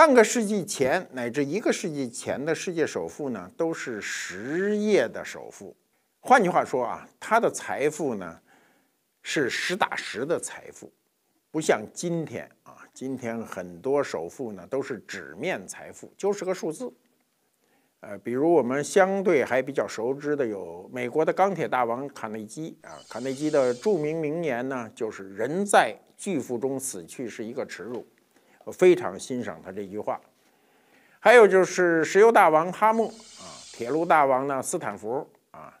半个世纪前乃至一个世纪前的世界首富呢，都是实业的首富。换句话说啊，他的财富呢是实打实的财富，不像今天啊，今天很多首富呢都是纸面财富，就是个数字。呃，比如我们相对还比较熟知的有美国的钢铁大王卡内基啊，卡内基的著名名言呢就是“人在巨富中死去是一个耻辱”。我非常欣赏他这句话。还有就是石油大王哈默啊，铁路大王呢斯坦福啊。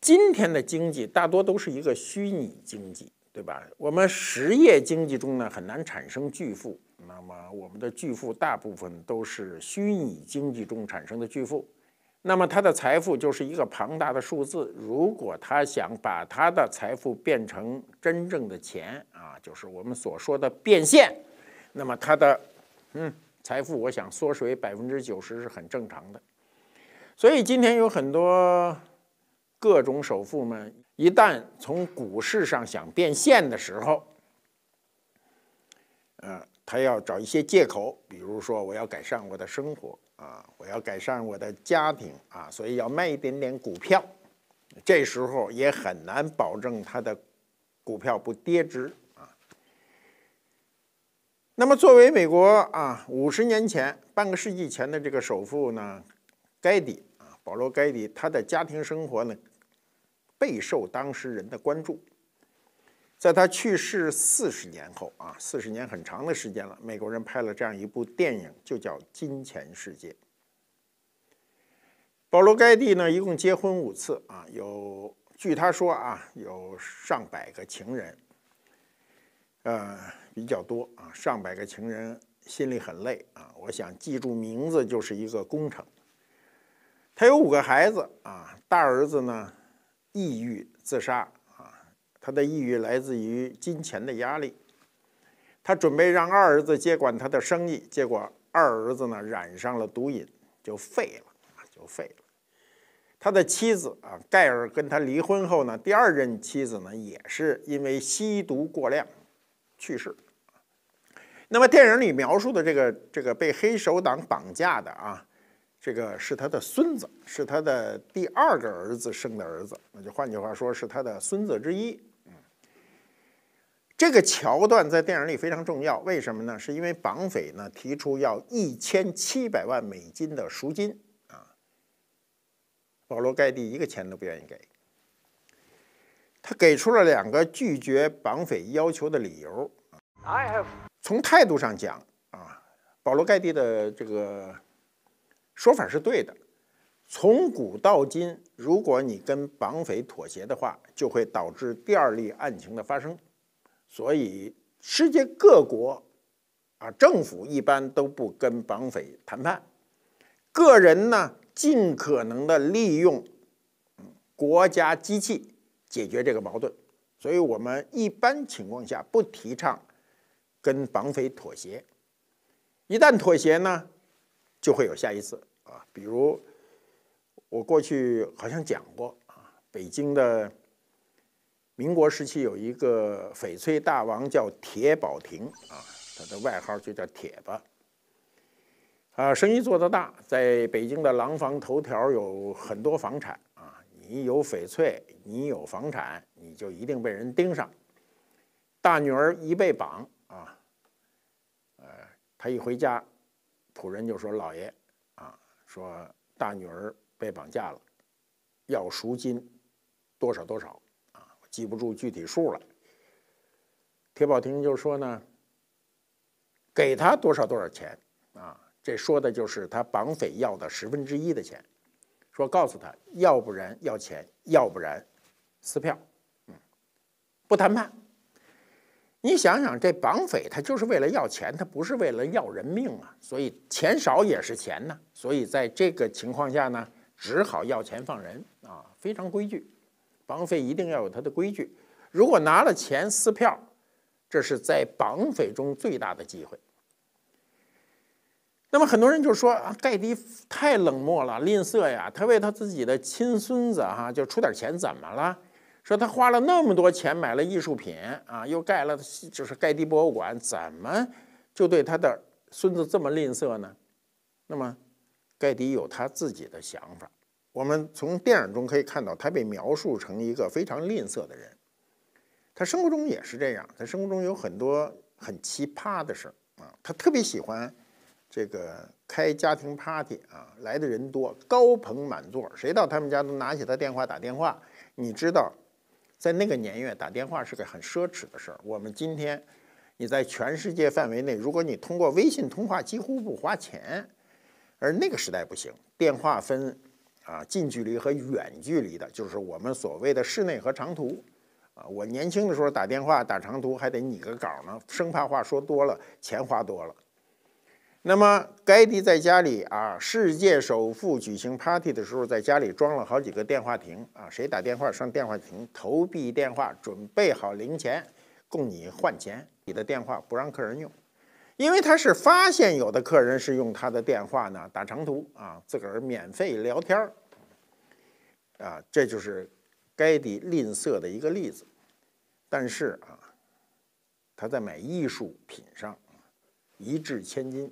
今天的经济大多都是一个虚拟经济，对吧？我们实业经济中呢很难产生巨富，那么我们的巨富大部分都是虚拟经济中产生的巨富。那么他的财富就是一个庞大的数字，如果他想把他的财富变成真正的钱啊，就是我们所说的变现。那么他的，嗯，财富我想缩水百分之九十是很正常的，所以今天有很多各种首富们，一旦从股市上想变现的时候，呃，他要找一些借口，比如说我要改善我的生活啊，我要改善我的家庭啊，所以要卖一点点股票，这时候也很难保证他的股票不跌值。那么，作为美国啊五十年前、半个世纪前的这个首富呢，盖蒂啊，保罗·盖蒂，他的家庭生活呢备受当时人的关注。在他去世四十年后啊，四十年很长的时间了，美国人拍了这样一部电影，就叫《金钱世界》。保罗·盖蒂呢，一共结婚五次啊，有据他说啊，有上百个情人。呃，比较多啊，上百个情人，心里很累啊。我想记住名字就是一个工程。他有五个孩子啊，大儿子呢抑郁自杀啊，他的抑郁来自于金钱的压力。他准备让二儿子接管他的生意，结果二儿子呢染上了毒瘾，就废了啊，就废了。他的妻子啊，盖尔跟他离婚后呢，第二任妻子呢也是因为吸毒过量。去世。那么电影里描述的这个这个被黑手党绑架的啊，这个是他的孙子，是他的第二个儿子生的儿子，那就换句话说是他的孙子之一。这个桥段在电影里非常重要，为什么呢？是因为绑匪呢提出要一千七百万美金的赎金啊，保罗盖蒂一个钱都不愿意给。他给出了两个拒绝绑匪要求的理由。从态度上讲啊，保罗盖蒂的这个说法是对的。从古到今，如果你跟绑匪妥协的话，就会导致第二例案情的发生。所以世界各国啊，政府一般都不跟绑匪谈判，个人呢尽可能的利用国家机器。解决这个矛盾，所以我们一般情况下不提倡跟绑匪妥协。一旦妥协呢，就会有下一次啊。比如我过去好像讲过啊，北京的民国时期有一个翡翠大王叫铁宝亭啊，他的外号就叫铁吧。啊，生意做得大，在北京的廊坊头条有很多房产。你有翡翠，你有房产，你就一定被人盯上。大女儿一被绑啊，呃，他一回家，仆人就说：“老爷，啊，说大女儿被绑架了，要赎金多少多少啊？我记不住具体数了。”铁宝亭就说呢，给他多少多少钱啊？这说的就是他绑匪要的十分之一的钱。说，告诉他，要不然要钱，要不然撕票，嗯，不谈判。你想想，这绑匪他就是为了要钱，他不是为了要人命啊，所以钱少也是钱呐。所以在这个情况下呢，只好要钱放人啊，非常规矩。绑匪一定要有他的规矩，如果拿了钱撕票，这是在绑匪中最大的机会。那么很多人就说啊，盖蒂太冷漠了，吝啬呀。他为他自己的亲孙子哈，就出点钱，怎么了？说他花了那么多钱买了艺术品啊，又盖了就是盖蒂博物馆，怎么就对他的孙子这么吝啬呢？那么，盖蒂有他自己的想法。我们从电影中可以看到，他被描述成一个非常吝啬的人。他生活中也是这样。他生活中有很多很奇葩的事儿啊。他特别喜欢。这个开家庭 party 啊，来的人多，高朋满座。谁到他们家都拿起他电话打电话。你知道，在那个年月，打电话是个很奢侈的事儿。我们今天，你在全世界范围内，如果你通过微信通话，几乎不花钱。而那个时代不行，电话分啊近距离和远距离的，就是我们所谓的室内和长途。啊，我年轻的时候打电话打长途还得拟个稿呢，生怕话说多了，钱花多了。那么，盖蒂在家里啊，世界首富举行 party 的时候，在家里装了好几个电话亭啊，谁打电话上电话亭投币电话，准备好零钱供你换钱，你的电话不让客人用，因为他是发现有的客人是用他的电话呢打长途啊，自个儿免费聊天儿啊，这就是盖蒂吝啬的一个例子。但是啊，他在买艺术品上一掷千金。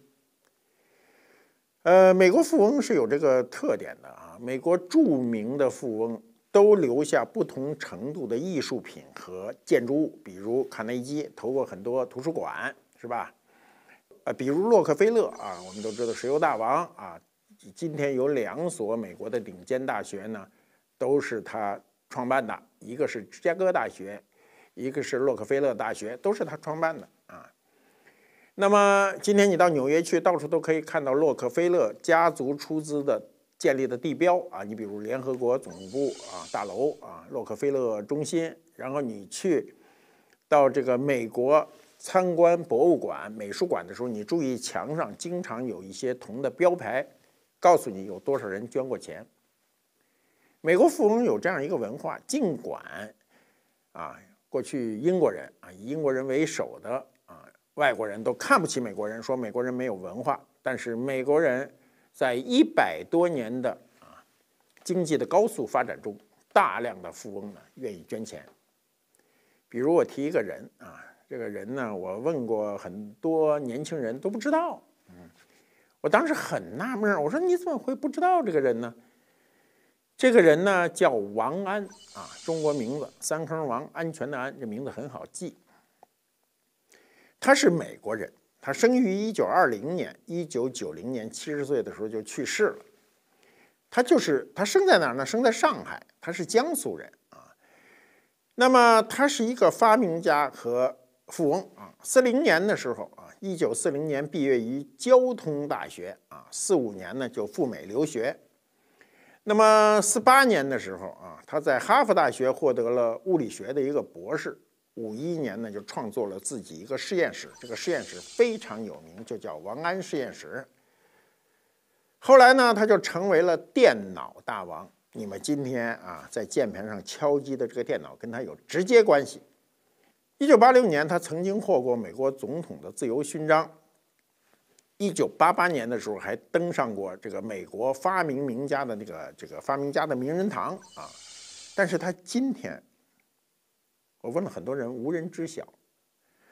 呃，美国富翁是有这个特点的啊。美国著名的富翁都留下不同程度的艺术品和建筑物，比如卡内基投过很多图书馆，是吧？呃，比如洛克菲勒啊，我们都知道石油大王啊，今天有两所美国的顶尖大学呢，都是他创办的，一个是芝加哥大学，一个是洛克菲勒大学，都是他创办的。那么今天你到纽约去，到处都可以看到洛克菲勒家族出资的建立的地标啊，你比如联合国总部啊大楼啊洛克菲勒中心。然后你去到这个美国参观博物馆、美术馆的时候，你注意墙上经常有一些铜的标牌，告诉你有多少人捐过钱。美国富翁有这样一个文化，尽管啊，过去英国人啊，以英国人为首的。外国人都看不起美国人，说美国人没有文化。但是美国人，在一百多年的啊经济的高速发展中，大量的富翁呢愿意捐钱。比如我提一个人啊，这个人呢，我问过很多年轻人，都不知道。嗯，我当时很纳闷我说你怎么会不知道这个人呢？这个人呢叫王安啊，中国名字，三坑王安全的安，这名字很好记。他是美国人，他生于一九二零年，一九九零年七十岁的时候就去世了。他就是他生在哪儿呢？生在上海，他是江苏人啊。那么他是一个发明家和富翁啊。四零年的时候啊，一九四零年毕业于交通大学啊，四五年呢就赴美留学。那么四八年的时候啊，他在哈佛大学获得了物理学的一个博士。五一年呢，就创作了自己一个实验室，这个实验室非常有名，就叫王安实验室。后来呢，他就成为了电脑大王。你们今天啊，在键盘上敲击的这个电脑跟他有直接关系。一九八六年，他曾经获过美国总统的自由勋章。一九八八年的时候，还登上过这个美国发明名家的那个这个发明家的名人堂啊。但是他今天。我问了很多人，无人知晓。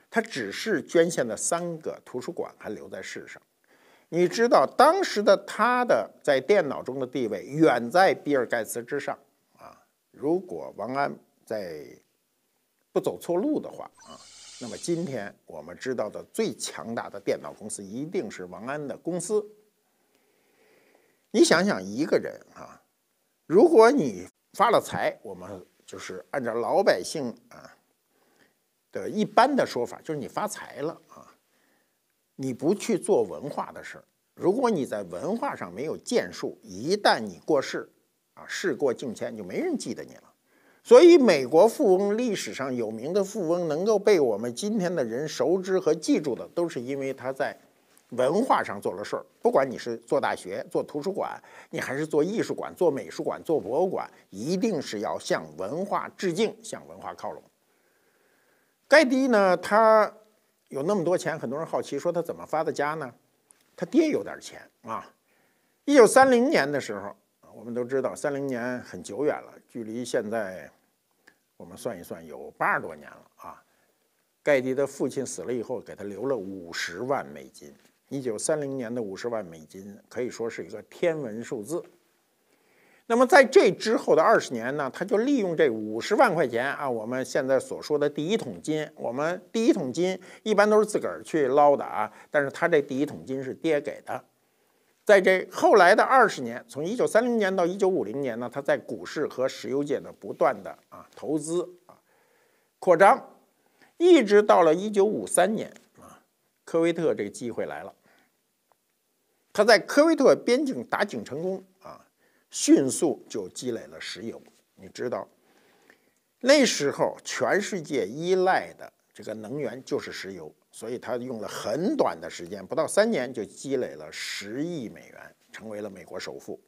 他只是捐献了三个图书馆还留在世上。你知道当时的他的在电脑中的地位远在比尔盖茨之上啊！如果王安在不走错路的话啊，那么今天我们知道的最强大的电脑公司一定是王安的公司。你想想一个人啊，如果你发了财，我们。就是按照老百姓啊的一般的说法，就是你发财了啊，你不去做文化的事儿，如果你在文化上没有建树，一旦你过世啊，事过境迁就没人记得你了。所以，美国富翁历史上有名的富翁，能够被我们今天的人熟知和记住的，都是因为他在。文化上做了事儿，不管你是做大学、做图书馆，你还是做艺术馆、做美术馆、做博物馆，一定是要向文化致敬，向文化靠拢。盖蒂呢，他有那么多钱，很多人好奇说他怎么发的家呢？他爹有点钱啊。一九三零年的时候，我们都知道，三零年很久远了，距离现在我们算一算有八十多年了啊。盖蒂的父亲死了以后，给他留了五十万美金。一九三零年的五十万美金可以说是一个天文数字。那么在这之后的二十年呢，他就利用这五十万块钱啊，我们现在所说的第一桶金。我们第一桶金一般都是自个儿去捞的啊，但是他这第一桶金是爹给的。在这后来的二十年，从一九三零年到一九五零年呢，他在股市和石油界的不断的啊投资啊扩张，一直到了一九五三年。科威特这个机会来了，他在科威特边境打井成功啊，迅速就积累了石油。你知道，那时候全世界依赖的这个能源就是石油，所以他用了很短的时间，不到三年就积累了十亿美元，成为了美国首富。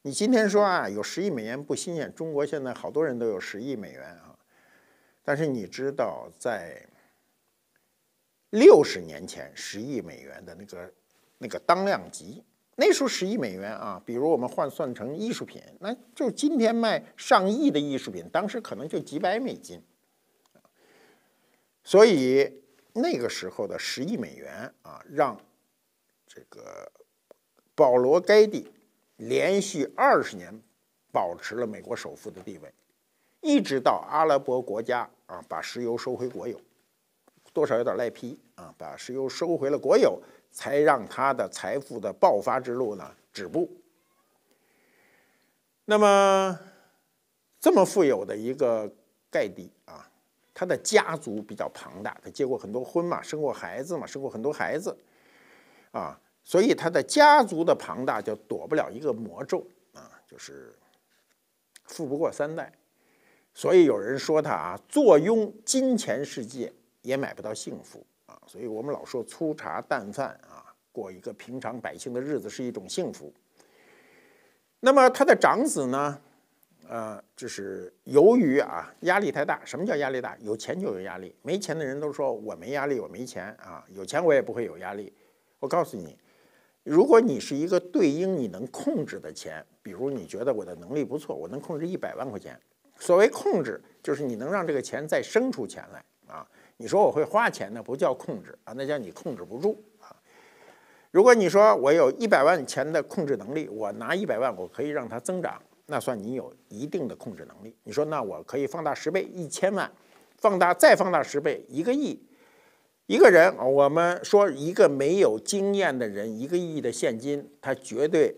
你今天说啊，有十亿美元不新鲜，中国现在好多人都有十亿美元啊，但是你知道在。六十年前，十亿美元的那个那个当量级，那时候十亿美元啊，比如我们换算成艺术品，那就今天卖上亿的艺术品，当时可能就几百美金。所以那个时候的十亿美元啊，让这个保罗盖蒂连续二十年保持了美国首富的地位，一直到阿拉伯国家啊把石油收回国有。多少有点赖皮啊！把石油收回了国有，才让他的财富的爆发之路呢止步。那么，这么富有的一个盖蒂啊，他的家族比较庞大，他结过很多婚嘛，生过孩子嘛，生过很多孩子啊，所以他的家族的庞大就躲不了一个魔咒啊，就是富不过三代。所以有人说他啊，坐拥金钱世界。也买不到幸福啊！所以我们老说粗茶淡饭啊，过一个平常百姓的日子是一种幸福。那么他的长子呢？呃，就是由于啊压力太大。什么叫压力大？有钱就有压力，没钱的人都说我没压力，我没钱啊。有钱我也不会有压力。我告诉你，如果你是一个对应你能控制的钱，比如你觉得我的能力不错，我能控制一百万块钱。所谓控制，就是你能让这个钱再生出钱来啊。你说我会花钱，那不叫控制啊，那叫你控制不住啊。如果你说我有一百万钱的控制能力，我拿一百万，我可以让它增长，那算你有一定的控制能力。你说那我可以放大十倍，一千万，放大再放大十倍，一个亿。一个人，我们说一个没有经验的人，一个亿的现金，他绝对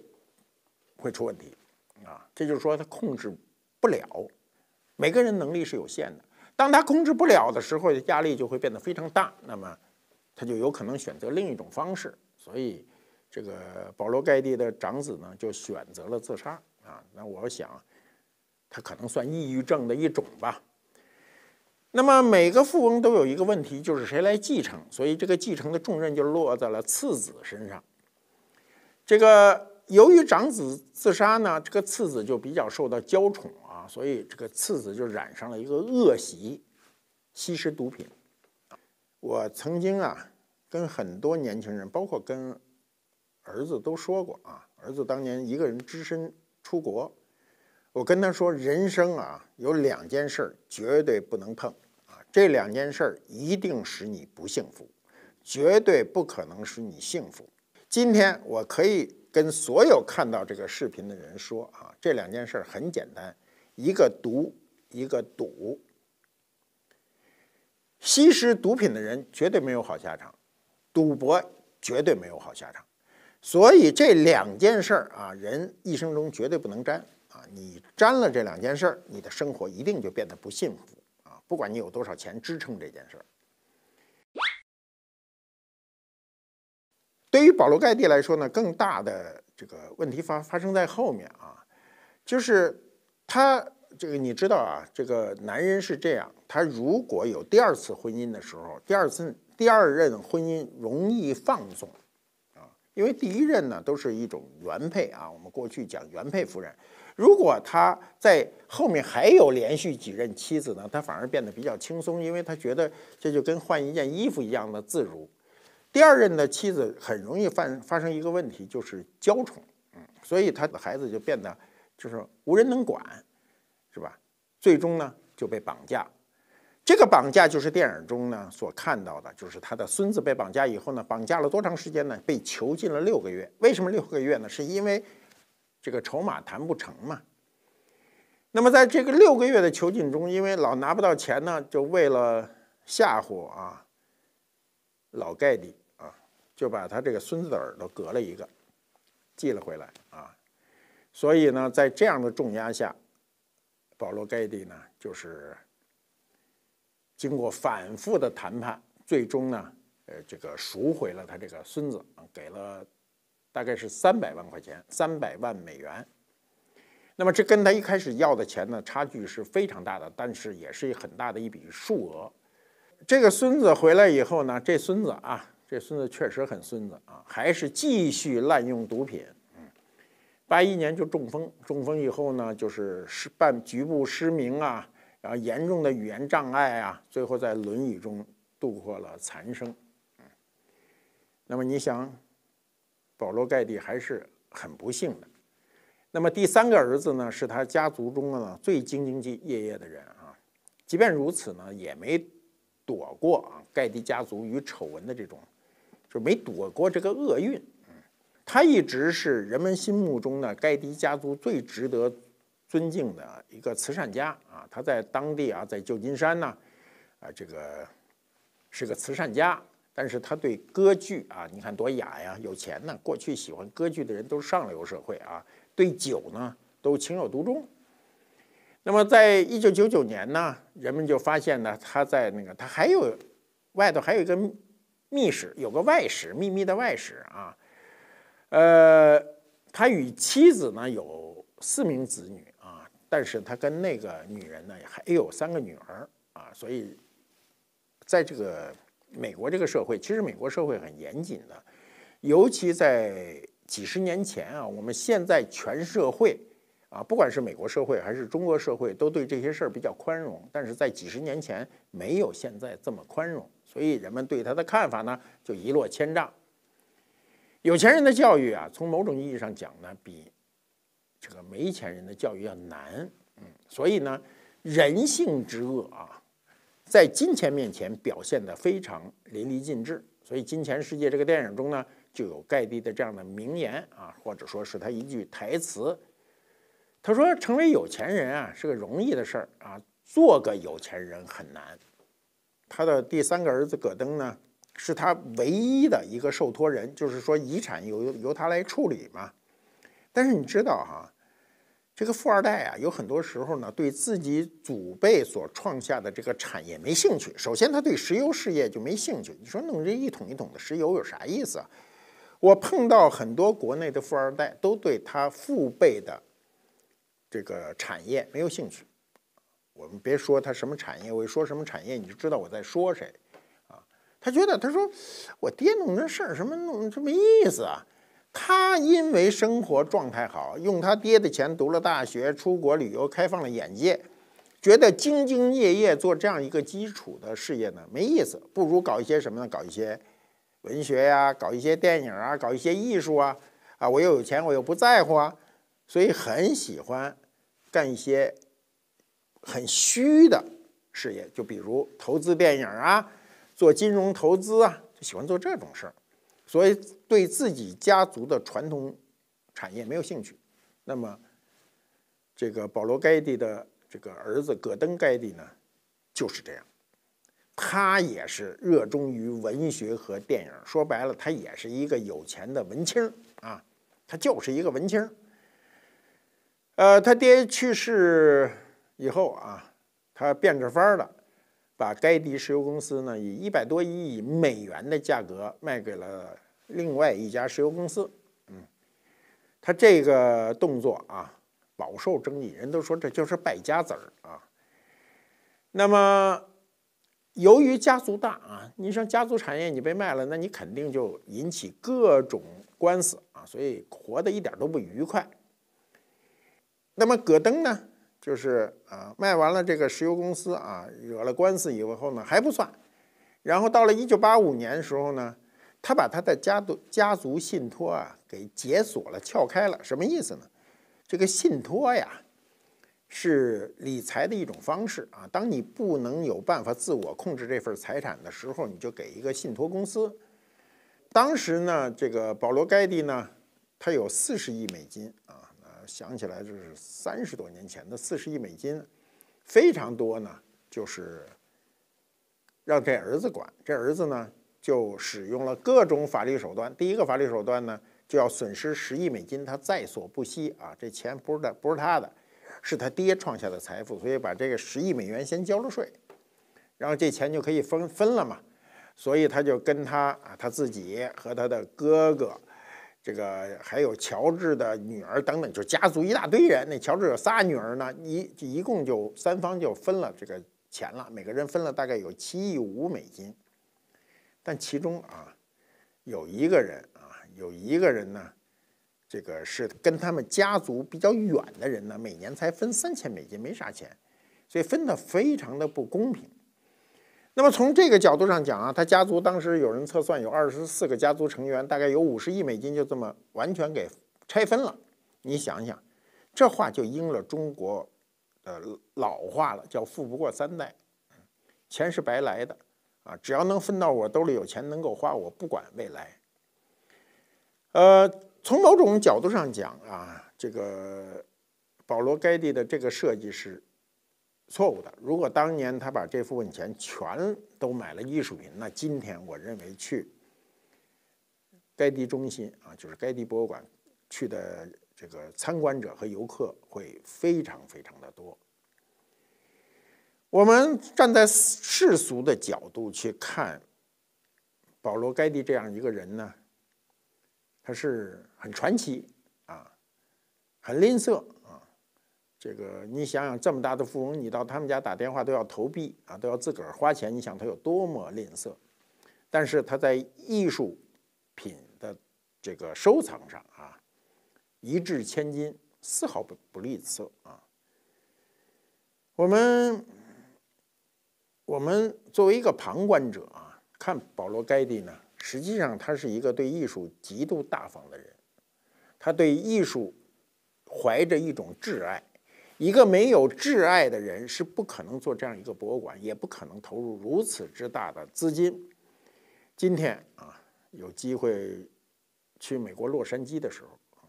会出问题啊。这就是说他控制不了，每个人能力是有限的。当他控制不了的时候，压力就会变得非常大。那么，他就有可能选择另一种方式。所以，这个保罗盖蒂的长子呢，就选择了自杀。啊，那我想，他可能算抑郁症的一种吧。那么，每个富翁都有一个问题，就是谁来继承？所以，这个继承的重任就落在了次子身上。这个由于长子自杀呢，这个次子就比较受到娇宠。所以这个次子就染上了一个恶习，吸食毒品。我曾经啊跟很多年轻人，包括跟儿子都说过啊，儿子当年一个人只身出国，我跟他说，人生啊有两件事绝对不能碰啊，这两件事一定使你不幸福，绝对不可能使你幸福。今天我可以跟所有看到这个视频的人说啊，这两件事很简单。一个毒，一个赌。吸食毒品的人绝对没有好下场，赌博绝对没有好下场。所以这两件事儿啊，人一生中绝对不能沾啊！你沾了这两件事儿，你的生活一定就变得不幸福啊！不管你有多少钱支撑这件事儿。对于保罗盖蒂来说呢，更大的这个问题发发生在后面啊，就是。他这个你知道啊，这个男人是这样，他如果有第二次婚姻的时候，第二次第二任婚姻容易放纵，啊，因为第一任呢都是一种原配啊，我们过去讲原配夫人。如果他在后面还有连续几任妻子呢，他反而变得比较轻松，因为他觉得这就跟换一件衣服一样的自如。第二任的妻子很容易犯发生一个问题，就是娇宠，所以他的孩子就变得。就是无人能管，是吧？最终呢就被绑架，这个绑架就是电影中呢所看到的，就是他的孙子被绑架以后呢，绑架了多长时间呢？被囚禁了六个月。为什么六个月呢？是因为这个筹码谈不成嘛。那么在这个六个月的囚禁中，因为老拿不到钱呢，就为了吓唬啊老盖蒂啊，就把他这个孙子耳朵割了一个，寄了回来。所以呢，在这样的重压下，保罗盖蒂呢，就是经过反复的谈判，最终呢，呃，这个赎回了他这个孙子，给了大概是三百万块钱，三百万美元。那么这跟他一开始要的钱呢，差距是非常大的，但是也是很大的一笔数额。这个孙子回来以后呢，这孙子啊，这孙子确实很孙子啊，还是继续滥用毒品。八一年就中风，中风以后呢，就是失半局部失明啊，然后严重的语言障碍啊，最后在轮椅中度过了残生。那么你想，保罗盖蒂还是很不幸的。那么第三个儿子呢，是他家族中呢最兢兢业业的人啊，即便如此呢，也没躲过啊盖蒂家族与丑闻的这种，就没躲过这个厄运。他一直是人们心目中的盖迪家族最值得尊敬的一个慈善家啊！他在当地啊，在旧金山呢，啊，这个是个慈善家。但是他对歌剧啊，你看多雅呀，有钱呢。过去喜欢歌剧的人都是上流社会啊，对酒呢都情有独钟。那么，在一九九九年呢，人们就发现呢，他在那个他还有外头还有一个密室，有个外室，秘密的外室啊。呃，他与妻子呢有四名子女啊，但是他跟那个女人呢还有三个女儿啊，所以，在这个美国这个社会，其实美国社会很严谨的，尤其在几十年前啊，我们现在全社会啊，不管是美国社会还是中国社会，都对这些事儿比较宽容，但是在几十年前没有现在这么宽容，所以人们对他的看法呢就一落千丈。有钱人的教育啊，从某种意义上讲呢，比这个没钱人的教育要难。嗯，所以呢，人性之恶啊，在金钱面前表现得非常淋漓尽致。所以《金钱世界》这个电影中呢，就有盖蒂的这样的名言啊，或者说是他一句台词，他说：“成为有钱人啊是个容易的事儿啊，做个有钱人很难。”他的第三个儿子戈登呢？是他唯一的一个受托人，就是说遗产由由他来处理嘛。但是你知道哈，这个富二代啊，有很多时候呢，对自己祖辈所创下的这个产业没兴趣。首先，他对石油事业就没兴趣。你说弄这一桶一桶的石油有啥意思啊？我碰到很多国内的富二代，都对他父辈的这个产业没有兴趣。我们别说他什么产业，我一说什么产业，你就知道我在说谁。他觉得，他说我爹弄这事儿什么弄，什么意思啊。他因为生活状态好，用他爹的钱读了大学，出国旅游，开放了眼界，觉得兢兢业业做这样一个基础的事业呢没意思，不如搞一些什么呢？搞一些文学呀，搞一些电影啊，搞一些艺术啊。啊，我又有钱，我又不在乎啊，所以很喜欢干一些很虚的事业，就比如投资电影啊。做金融投资啊，就喜欢做这种事儿，所以对自己家族的传统产业没有兴趣。那么，这个保罗·盖蒂的这个儿子戈登·盖蒂呢，就是这样，他也是热衷于文学和电影。说白了，他也是一个有钱的文青啊，他就是一个文青。呃，他爹去世以后啊，他变着法儿的。把该地石油公司呢以一百多亿美元的价格卖给了另外一家石油公司，嗯，他这个动作啊饱受争议，人都说这就是败家子儿啊。那么由于家族大啊，你像家族产业你被卖了，那你肯定就引起各种官司啊，所以活得一点都不愉快。那么戈登呢？就是啊，卖完了这个石油公司啊，惹了官司以后呢，还不算。然后到了一九八五年的时候呢，他把他的家族家族信托啊给解锁了，撬开了。什么意思呢？这个信托呀，是理财的一种方式啊。当你不能有办法自我控制这份财产的时候，你就给一个信托公司。当时呢，这个保罗盖蒂呢，他有四十亿美金啊。想起来就是三十多年前的四十亿美金，非常多呢。就是让这儿子管，这儿子呢就使用了各种法律手段。第一个法律手段呢，就要损失十亿美金，他在所不惜啊！这钱不是他，不是他的，是他爹创下的财富，所以把这个十亿美元先交了税，然后这钱就可以分分了嘛。所以他就跟他啊，他自己和他的哥哥。这个还有乔治的女儿等等，就家族一大堆人。那乔治有仨女儿呢，一一共就三方就分了这个钱了，每个人分了大概有七亿五美金。但其中啊，有一个人啊，有一个人呢，这个是跟他们家族比较远的人呢，每年才分三千美金，没啥钱，所以分的非常的不公平。那么从这个角度上讲啊，他家族当时有人测算，有二十四个家族成员，大概有五十亿美金，就这么完全给拆分了。你想想，这话就应了中国，呃，老话了，叫“富不过三代”，钱是白来的啊！只要能分到我兜里有钱能够花，我不管未来。呃，从某种角度上讲啊，这个保罗盖蒂的这个设计师。错误的。如果当年他把这部分钱全都买了艺术品，那今天我认为去该地中心啊，就是该地博物馆去的这个参观者和游客会非常非常的多。我们站在世俗的角度去看保罗·盖蒂这样一个人呢，他是很传奇啊，很吝啬。这个，你想想，这么大的富翁，你到他们家打电话都要投币啊，都要自个儿花钱。你想他有多么吝啬？但是他在艺术品的这个收藏上啊，一掷千金，丝毫不不吝啬啊。我们我们作为一个旁观者啊，看保罗盖蒂呢，实际上他是一个对艺术极度大方的人，他对艺术怀着一种挚爱。一个没有挚爱的人是不可能做这样一个博物馆，也不可能投入如此之大的资金。今天啊，有机会去美国洛杉矶的时候啊，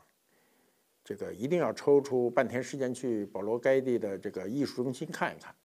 这个一定要抽出半天时间去保罗盖蒂的这个艺术中心看一看。